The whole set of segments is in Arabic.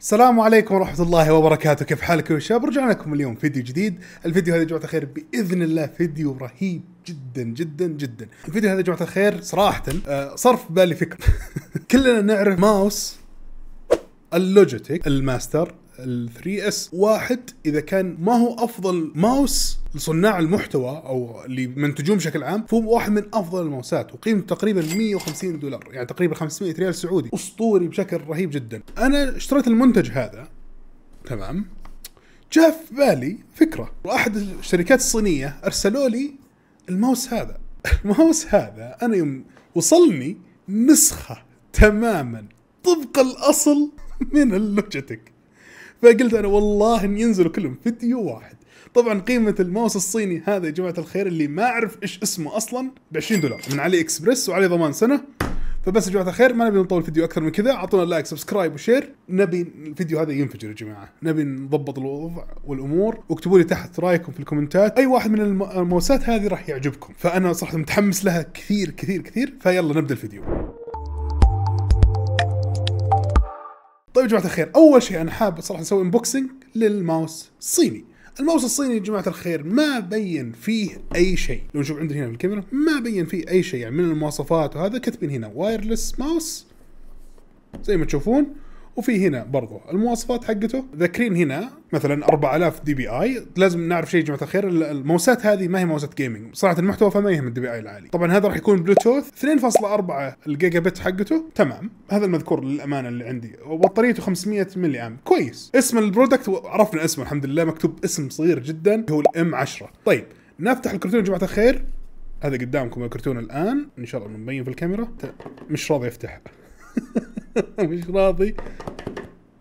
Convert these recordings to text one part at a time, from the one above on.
السلام عليكم ورحمة الله وبركاته كيف حالكم يا شباب رجعنا لكم اليوم فيديو جديد الفيديو هذا يا جماعة الخير بإذن الله فيديو رهيب جدا جدا جدا الفيديو هذا يا جماعة الخير صراحة آه، صار في بالي فكرة كلنا نعرف ماوس اللوجيتك الماستر ال 3 اس واحد اذا كان ما هو افضل ماوس لصناع المحتوى او اللي منتجوه بشكل عام فهو واحد من افضل الماوسات وقيمته تقريبا 150 دولار يعني تقريبا 500 ريال سعودي اسطوري بشكل رهيب جدا انا اشتريت المنتج هذا تمام جاء في بالي فكره واحد الشركات الصينيه ارسلوا لي الماوس هذا الماوس هذا انا يوم وصلني نسخه تماما طبق الاصل من اللوجيتك فقلت انا والله ان ينزلوا كلهم فيديو واحد طبعا قيمه الماوس الصيني هذا يا جماعه الخير اللي ما اعرف ايش اسمه اصلا ب 20 دولار من علي اكسبرس وعليه ضمان سنه فبس يا جماعه الخير ما نبي نطول الفيديو اكثر من كذا اعطونا لايك سبسكرايب وشير نبي الفيديو هذا ينفجر يا جماعه نبي نضبط الوضع والامور واكتبوا لي تحت رايكم في الكومنتات اي واحد من الموسات هذه راح يعجبكم فانا صراحه متحمس لها كثير كثير كثير فيلا نبدا الفيديو طيب يا جماعه الخير اول شيء انا حاب صراحه اسوي انبوكسنج للماوس الصيني الماوس الصيني يا جماعه الخير ما بين فيه اي شيء لو نشوف عندنا هنا في الكاميرا ما بين فيه اي شيء يعني من المواصفات وهذا كاتبين هنا وايرلس ماوس زي ما تشوفون وفي هنا برضو المواصفات حقته ذاكرين هنا مثلا 4000 دي بي اي لازم نعرف شيء يا جماعه الخير الموسات هذه ما هي موسات جيمنج صناعه المحتوى فما يهم الدي بي اي العالي طبعا هذا راح يكون بلوتوث 2.4 الجيجا بت حقته تمام هذا المذكور للامانه اللي عندي وبطاريته 500 ملي ام كويس اسم البرودكت عرفنا اسمه الحمد لله مكتوب اسم صغير جدا هو الام 10 طيب نفتح الكرتون يا جماعه الخير هذا قدامكم الكرتون الان ان شاء الله مبين في الكاميرا مش راضي يفتح مش راضي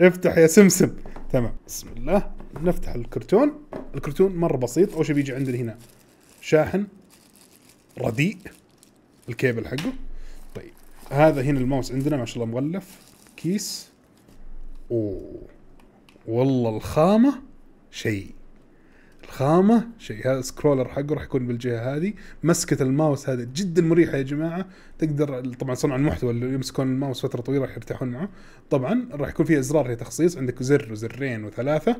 افتح يا سمسم تمام بسم الله نفتح الكرتون الكرتون مره بسيط اول شيء بيجي عندنا هنا شاحن رديء الكيبل حقه طيب هذا هنا الماوس عندنا ما شاء الله مغلف كيس اوه والله الخامه شيء ضخامه شيء هذا سكرولر حقه راح يكون بالجهه هذه مسكه الماوس هذا جدا مريحه يا جماعه تقدر طبعا صنع المحتوى اللي يمسكون الماوس فتره طويله راح يرتاحون معه طبعا راح يكون في ازرار هي تخصيص عندك زر وزرين وثلاثه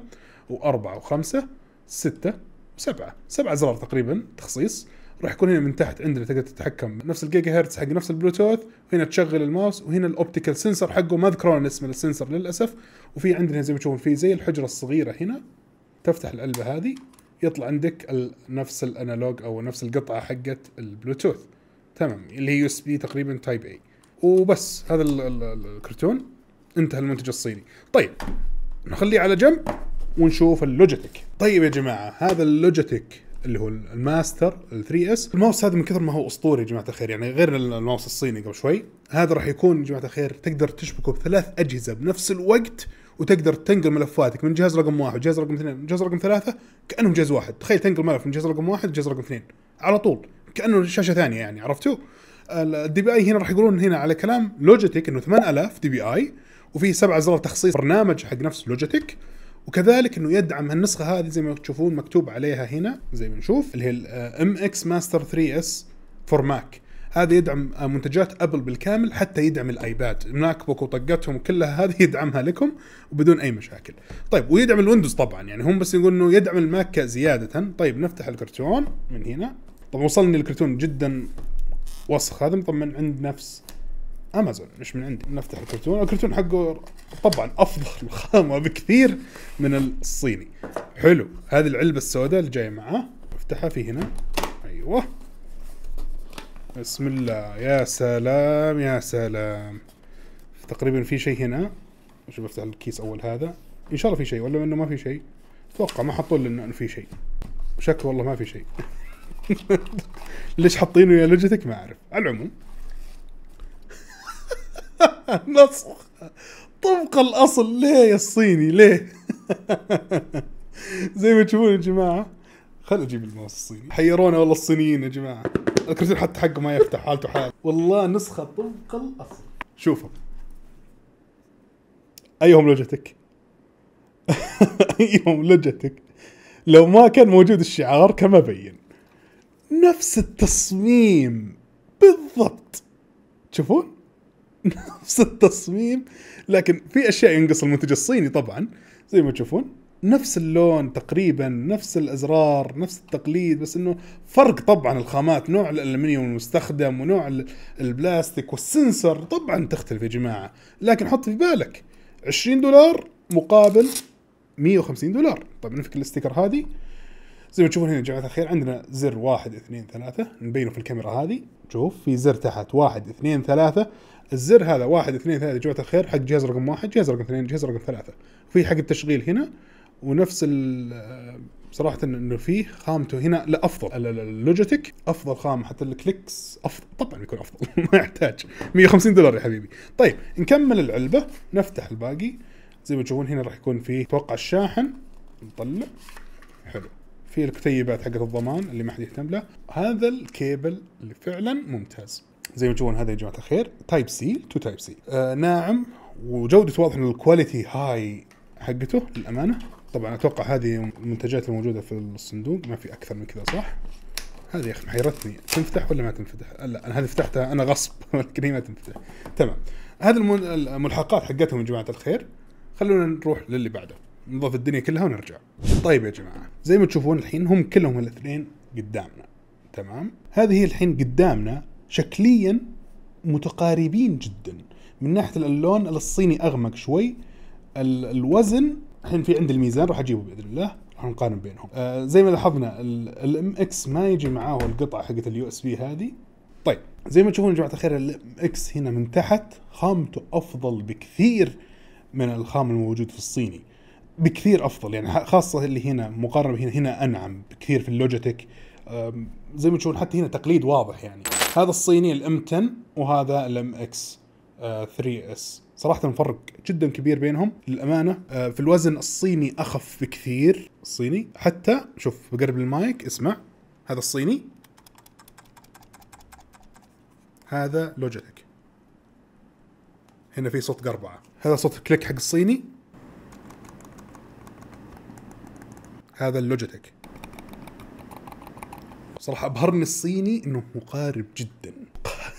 واربعه وخمسه سته وسبعه سبعه ازرار تقريبا تخصيص راح يكون هنا من تحت عندنا تقدر تتحكم نفس الجيجا هرتز حق نفس البلوتوث وهنا تشغل الماوس وهنا الاوبتيكال سنسر حقه ما ذكرون اسم السنسر للاسف وفي عندنا زي ما تشوفون في زي الحجره الصغيره هنا تفتح العلبه هذه يطلع عندك نفس الانالوج او نفس القطعه حقت البلوتوث تمام اللي هي يو اس بي تقريبا تايب اي وبس هذا الكرتون انتهى المنتج الصيني طيب نخليه على جنب ونشوف اللوجيتك طيب يا جماعه هذا اللوجيتك اللي هو الماستر ال 3 اس الماوس هذا من كثر ما هو اسطوري يا جماعه الخير يعني غير الماوس الصيني قبل شوي هذا راح يكون يا جماعه الخير تقدر تشبكه بثلاث اجهزه بنفس الوقت وتقدر تنقل ملفاتك من جهاز رقم واحد جهاز رقم اثنين جهاز رقم ثلاثه كانهم جهاز واحد تخيل تنقل ملف من جهاز رقم واحد لجهاز رقم اثنين على طول كانه شاشه ثانيه يعني عرفتوا؟ الدي بي اي هنا راح يقولون هنا على كلام لوجيتك انه 8000 دي بي اي وفي سبع ازرار تخصيص برنامج حق نفس لوجيتك وكذلك انه يدعم هالنسخه هذه زي ما تشوفون مكتوب عليها هنا زي ما نشوف اللي هي الام اكس ماستر 3 اس فور ماك هذا يدعم منتجات ابل بالكامل حتى يدعم الايباد ماك بوك وطقتهم كلها هذه يدعمها لكم وبدون اي مشاكل طيب ويدعم الويندوز طبعا يعني هم بس يقولوا انه يدعم الماك زياده طيب نفتح الكرتون من هنا طب وصلني الكرتون جدا وسخ هذا من عند نفس امازون مش من عندي نفتح الكرتون الكرتون حقه طبعا افضل وخامه بكثير من الصيني حلو هذه العلبه السوداء اللي جايه معاه افتحها في هنا ايوه بسم الله يا سلام يا سلام تقريبا في شيء هنا شوف افتح الكيس اول هذا ان شاء الله في شيء ولا انه ما في شيء اتوقع ما حطوا لنا انه في شيء شكله والله ما في شيء ليش حاطينه يا لجتك ما اعرف على العموم نسخ طبق الاصل ليه يا الصيني ليه زي ما تشوفون يا جماعه خل اجيب الماوس الصيني حيرونا والله الصينيين يا جماعه الكرسي حتى حقه ما يفتح حالته حال والله نسخه طبق الاصل شوفه ايهم لجتك ايهم لجتك لو ما كان موجود الشعار كما بين نفس التصميم بالضبط تشوفون نفس التصميم لكن في اشياء ينقص المنتج الصيني طبعا زي ما تشوفون نفس اللون تقريبا نفس الازرار نفس التقليد بس انه فرق طبعا الخامات نوع الالمنيوم المستخدم ونوع البلاستيك والسنسر طبعا تختلف يا جماعه لكن حط في بالك 20 دولار مقابل 150 دولار طب نفك الاستيكر هذه زي ما تشوفون هنا يا جماعه الخير عندنا زر واحد اثنين ثلاثة نبينه في الكاميرا هذه شوف في زر تحت واحد اثنين ثلاثة الزر هذا واحد اثنين ثلاثة يا جماعه الخير حق جهاز رقم واحد جهاز رقم اثنين جهاز رقم ثلاثة في حق التشغيل هنا ونفس صراحه انه فيه خامته هنا لا افضل اللوجيتك افضل خام حتى الكليكس افضل طبعا بيكون افضل ما يحتاج 150 دولار يا حبيبي طيب نكمل العلبه نفتح الباقي زي ما تشوفون هنا راح يكون فيه توقع الشاحن نطلع حلو في الكتيبات حقت الضمان اللي ما حد يهتم له هذا الكيبل اللي فعلا ممتاز زي ما تشوفون هذا يا جماعه الخير تايب سي تو تايب سي ناعم وجودة واضح ان الكواليتي هاي حقته للامانه طبعا اتوقع هذه المنتجات الموجوده في الصندوق ما في اكثر من كذا صح؟ هذه يا اخي محيرتني تنفتح ولا ما تنفتح؟ لا انا هذه فتحتها انا غصب لكن هي ما تنفتح تمام هذه الملحقات حقتهم يا جماعه الخير خلونا نروح للي بعده نضف الدنيا كلها ونرجع طيب يا جماعه زي ما تشوفون الحين هم كلهم الاثنين قدامنا تمام هذه الحين قدامنا شكليا متقاربين جدا من ناحيه اللون الصيني اغمق شوي الوزن الحين في عندي الميزان راح اجيبه باذن الله راح نقارن بينهم آه زي ما لاحظنا الام اكس ما يجي معاه القطعه حقت اليو اس بي هذه طيب زي ما تشوفون يا جماعه الخير الام اكس هنا من تحت خامته افضل بكثير من الخام الموجود في الصيني بكثير افضل يعني خاصه اللي هنا مقارنه هنا هنا انعم بكثير في اللوجيتك زي ما تشوفون حتى هنا تقليد واضح يعني هذا الصيني الام 10 وهذا الام اكس 3 اس صراحة فرق جدا كبير بينهم للأمانة آه، في الوزن الصيني أخف بكثير الصيني حتى شوف بقرب المايك اسمع هذا الصيني هذا لوجيتك هنا في صوت قربعة هذا صوت كليك حق الصيني هذا اللوجيتك صراحة أبهرني الصيني أنه مقارب جدا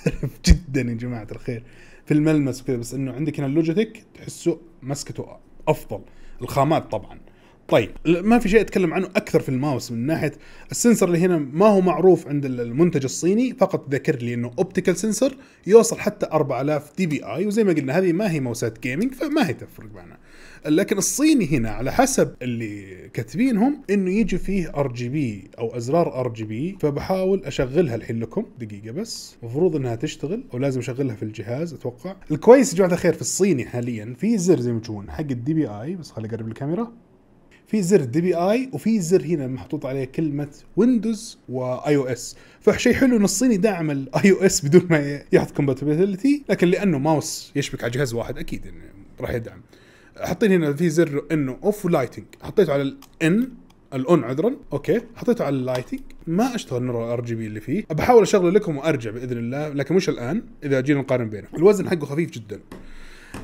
مختلف جدا يا جماعه الخير في الملمس وكذا بس انه عندك هنا اللوجيتك تحسه مسكته افضل الخامات طبعا طيب ما في شيء اتكلم عنه اكثر في الماوس من ناحيه السنسر اللي هنا ما هو معروف عند المنتج الصيني فقط ذكر لي انه اوبتيكال سنسر يوصل حتى 4000 دي بي اي وزي ما قلنا هذه ما هي موسات جيمنج فما هي تفرق معنا لكن الصيني هنا على حسب اللي كاتبينهم انه يجي فيه ار جي بي او ازرار ار جي بي فبحاول اشغلها الحين لكم دقيقه بس المفروض انها تشتغل او لازم اشغلها في الجهاز اتوقع الكويس يا جماعه الخير في الصيني حاليا في زر زي ما تشوفون حق الدي بي اي بس خلي اقرب الكاميرا في زر دي بي اي وفي زر هنا محطوط عليه كلمه ويندوز واي او اس فشيء حلو ان الصيني دعم الاي او اس بدون ما يحط كومباتيبلتي لكن لانه ماوس يشبك على جهاز واحد اكيد يعني راح يدعم حاطين هنا في زر انه اوف لايتنج حطيته على الان الاون عذرا اوكي حطيته على اللايتنج ما اشتغل نور الار جي بي اللي فيه بحاول اشغله لكم وارجع باذن الله لكن مش الان اذا جينا نقارن بينه الوزن حقه خفيف جدا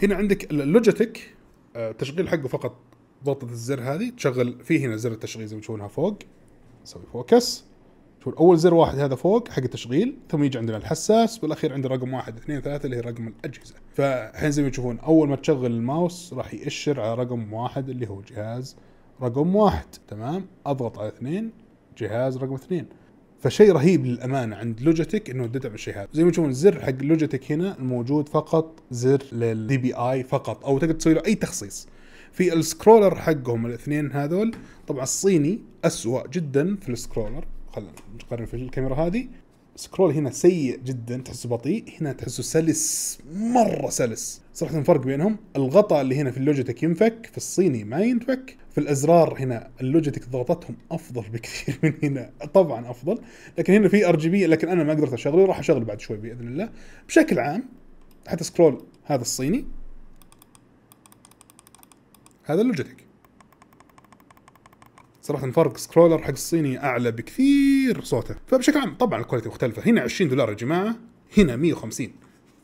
هنا عندك اللوجيتك آه، تشغيل حقه فقط ضغطة الزر هذه تشغل في هنا زر التشغيل زي ما تشوفونها فوق نسوي فوكس شوف اول زر واحد هذا فوق حق التشغيل ثم يجي عندنا الحساس والاخير عندنا رقم واحد اثنين ثلاثة اللي هي رقم الاجهزة فالحين زي ما تشوفون اول ما تشغل الماوس راح يأشر على رقم واحد اللي هو جهاز رقم واحد تمام اضغط على اثنين جهاز رقم اثنين فشيء رهيب للامانه عند لوجيتك انه تدعم الشيء هذا زي ما تشوفون الزر حق لوجيتك هنا الموجود فقط زر للدي بي اي فقط او تقدر تسوي له اي تخصيص في السكرولر حقهم الاثنين هذول طبعا الصيني أسوأ جدا في السكرولر خلينا نقارن في الكاميرا هذه سكرول هنا سيء جدا تحسه بطيء هنا تحسه سلس مره سلس صراحه الفرق بينهم الغطاء اللي هنا في اللوجيتك ينفك في الصيني ما ينفك في الازرار هنا اللوجيتك ضغطتهم افضل بكثير من هنا طبعا افضل لكن هنا في ار جي بي لكن انا ما قدرت اشغله راح اشغله بعد شوي باذن الله بشكل عام حتى سكرول هذا الصيني هذا لوجيتك صراحة فرق سكرولر حق الصيني أعلى بكثير صوته فبشكل عام طبعا الكواليتي مختلفة هنا 20 دولار يا جماعة هنا 150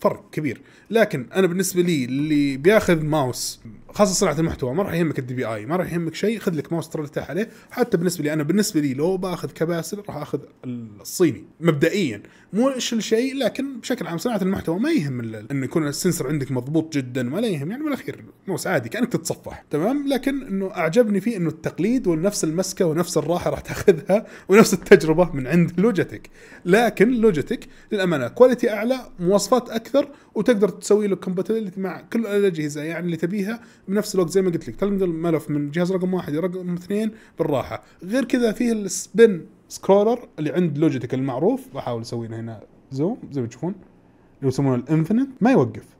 فرق كبير لكن أنا بالنسبة لي اللي بياخذ ماوس خاصه صناعه المحتوى ما راح يهمك الدي بي اي ما راح يهمك شيء خذ لك ماوس ترتاح عليه حتى بالنسبه لي انا بالنسبه لي لو باخذ كباسل راح اخذ الصيني مبدئيا مو ايش الشيء لكن بشكل عام صناعه المحتوى ما يهم انه يكون السنسر عندك مضبوط جدا ولا يهم يعني بالاخير ماوس عادي كانك تتصفح تمام لكن انه اعجبني فيه انه التقليد ونفس المسكه ونفس الراحه راح تاخذها ونفس التجربه من عند لوجيتك لكن لوجيتك للامانه كواليتي اعلى مواصفات اكثر وتقدر تسوي له كومباتيبلتي مع كل الاجهزه يعني اللي تبيها بنفس الوقت زي ما قلت لك تلمد الملف من جهاز رقم واحد لرقم اثنين بالراحه غير كذا فيه السبن سكرولر اللي عند لوجيتك المعروف بحاول اسوي هنا زوم زي ما تشوفون اللي يسمونه الانفينيت ما يوقف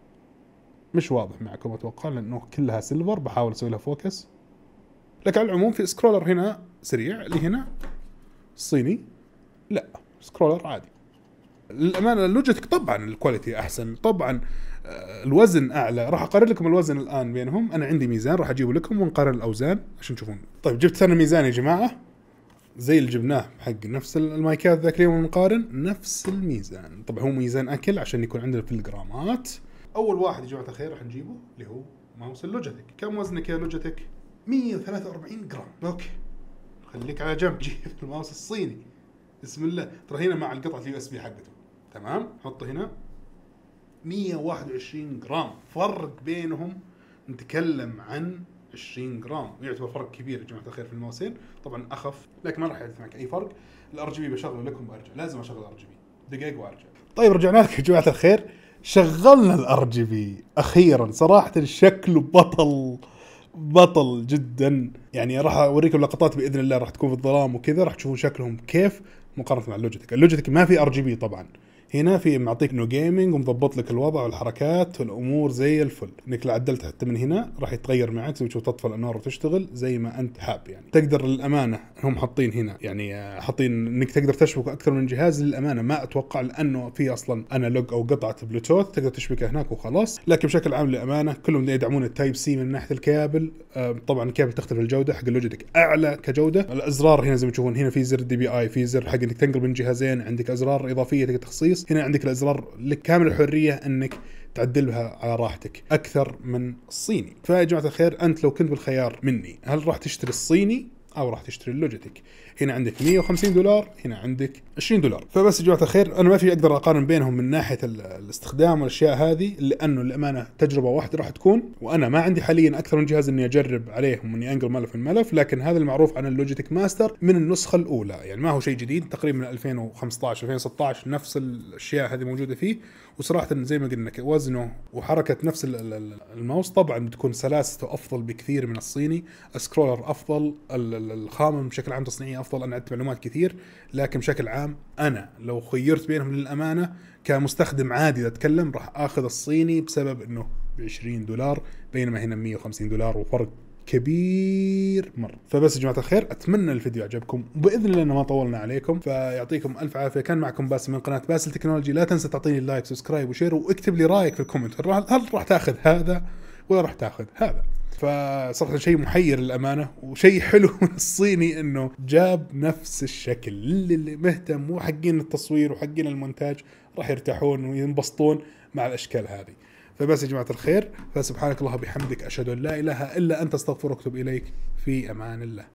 مش واضح معكم اتوقع لانه كلها سيلفر بحاول اسوي لها فوكس لكن على العموم في سكرولر هنا سريع اللي هنا صيني لا سكرولر عادي للامانه لوجيتك طبعا الكواليتي احسن طبعا آه، الوزن اعلى راح اقارن لكم الوزن الان بينهم انا عندي ميزان راح اجيبه لكم ونقارن الاوزان عشان تشوفون طيب جبت انا ميزان يا جماعه زي اللي جبناه حق نفس المايكات ذاك اليوم ونقارن نفس الميزان طبعا هو ميزان اكل عشان يكون عندنا في الجرامات اول واحد يا جماعه الخير راح نجيبه اللي هو ماوس اللوجيتك كم وزنك يا لوجيتك 143 جرام اوكي خليك على جنب جيب الماوس الصيني بسم الله ترى هنا مع القطعه اليو اس بي حقته تمام حطه هنا 121 جرام فرق بينهم نتكلم عن 20 جرام ويعتبر فرق كبير يا جماعه الخير في الموسين طبعا اخف لكن ما راح يحدث معك اي فرق الار جي بي بشغله لكم وارجع لازم اشغل الار جي بي دقيق وارجع طيب رجعنا لك يا جماعه الخير شغلنا الار جي بي اخيرا صراحه شكله بطل بطل جدا يعني راح اوريكم لقطات باذن الله راح تكون في الظلام وكذا راح تشوفون شكلهم كيف مقارنه مع اللوجيتك اللوجيتك ما في ار جي بي طبعا هنا في معطيك انه جيمنج ومظبط لك الوضع والحركات والامور زي الفل انك لو عدلت حتى من هنا راح يتغير معك زي تطفى الانوار وتشتغل زي ما انت حاب يعني تقدر للامانه هم حاطين هنا يعني آه، حاطين انك تقدر تشبك اكثر من جهاز للامانه ما اتوقع لانه في اصلا انالوج او قطعه بلوتوث تقدر تشبكها هناك وخلاص لكن بشكل عام للامانه كلهم يدعمون التايب سي من ناحيه الكابل آه، طبعا الكابل تختلف الجوده حق اللوجيتك اعلى كجوده الازرار هنا زي ما تشوفون هنا في زر دي بي اي في زر حق انك تنقل بين جهازين عندك ازرار اضافيه تقدر تخصيص هنا عندك الازرار لك كامل الحريه انك تعدلها على راحتك اكثر من الصيني فيا جماعه الخير انت لو كنت بالخيار مني هل راح تشتري الصيني او راح تشتري اللوجيتك هنا عندك 150 دولار هنا عندك 20 دولار فبس يا جماعه الخير انا ما في اقدر اقارن بينهم من ناحيه الاستخدام والاشياء هذه لانه الامانه تجربه واحده راح تكون وانا ما عندي حاليا اكثر من جهاز اني اجرب عليهم واني انقل ملف من ملف لكن هذا المعروف عن اللوجيتك ماستر من النسخه الاولى يعني ما هو شيء جديد تقريبا من 2015 2016 نفس الاشياء هذه موجوده فيه وصراحه زي ما قلنا وزنه وحركه نفس الماوس طبعا بتكون سلاسته افضل بكثير من الصيني سكرولر افضل الخامه بشكل عام تصنيعيه افضل انا عندي معلومات كثير لكن بشكل عام انا لو خيرت بينهم للامانه كمستخدم عادي اتكلم راح اخذ الصيني بسبب انه ب 20 دولار بينما هنا 150 دولار وفرق كبير مره فبس يا جماعه الخير اتمنى الفيديو عجبكم وباذن الله انه ما طولنا عليكم فيعطيكم الف عافيه كان معكم باسل من قناه باسل تكنولوجي لا تنسى تعطيني لايك سبسكرايب وشير واكتب لي رايك في الكومنت هل راح تاخذ هذا ولا راح تاخذ هذا فصراحه شيء محير للامانه وشيء حلو من الصيني انه جاب نفس الشكل اللي مهتم وحقين التصوير وحقين المونتاج راح يرتاحون وينبسطون مع الاشكال هذه فبس يا جماعه الخير فسبحانك الله بحمدك اشهد ان لا اله الا انت استغفرك واتوب اليك في امان الله